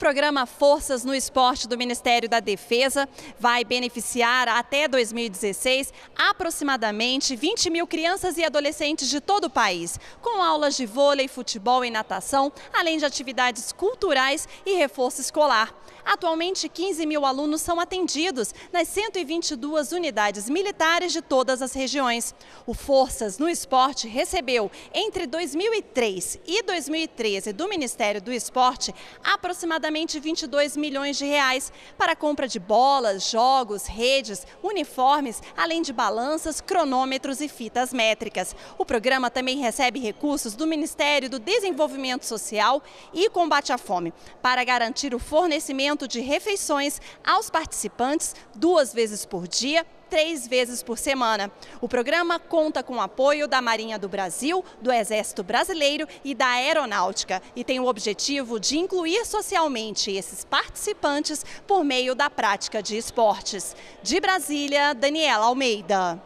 programa Forças no Esporte do Ministério da Defesa vai beneficiar até 2016 aproximadamente 20 mil crianças e adolescentes de todo o país, com aulas de vôlei, futebol e natação, além de atividades culturais e reforço escolar. Atualmente, 15 mil alunos são atendidos nas 122 unidades militares de todas as regiões. O Forças no Esporte recebeu, entre 2003 e 2013, do Ministério do Esporte, aproximadamente aproximadamente 22 milhões de reais para compra de bolas, jogos, redes, uniformes, além de balanças, cronômetros e fitas métricas. O programa também recebe recursos do Ministério do Desenvolvimento Social e Combate à Fome para garantir o fornecimento de refeições aos participantes duas vezes por dia três vezes por semana. O programa conta com o apoio da Marinha do Brasil, do Exército Brasileiro e da Aeronáutica e tem o objetivo de incluir socialmente esses participantes por meio da prática de esportes. De Brasília, Daniela Almeida.